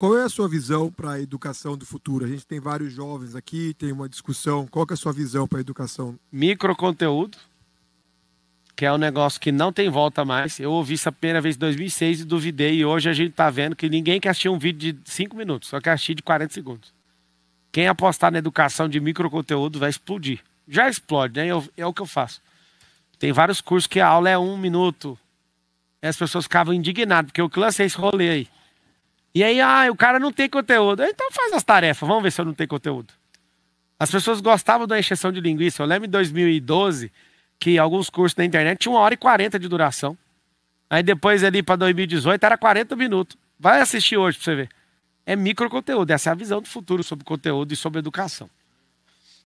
Qual é a sua visão para a educação do futuro? A gente tem vários jovens aqui, tem uma discussão. Qual é a sua visão para a educação? Microconteúdo, que é um negócio que não tem volta mais. Eu ouvi isso a primeira vez em 2006 e duvidei. E hoje a gente está vendo que ninguém quer assistir um vídeo de 5 minutos, só quer assistir de 40 segundos. Quem apostar na educação de microconteúdo vai explodir. Já explode, né? Eu, é o que eu faço. Tem vários cursos que a aula é um minuto. E as pessoas ficavam indignadas, porque eu lancei esse rolê aí. E aí, ah, o cara não tem conteúdo. Então faz as tarefas, vamos ver se eu não tenho conteúdo. As pessoas gostavam da encheção de linguiça. Eu lembro em 2012 que alguns cursos na internet tinham 1 hora e 40 de duração. Aí depois ali para 2018 era 40 minutos. Vai assistir hoje para você ver. É micro conteúdo, essa é a visão do futuro sobre conteúdo e sobre educação.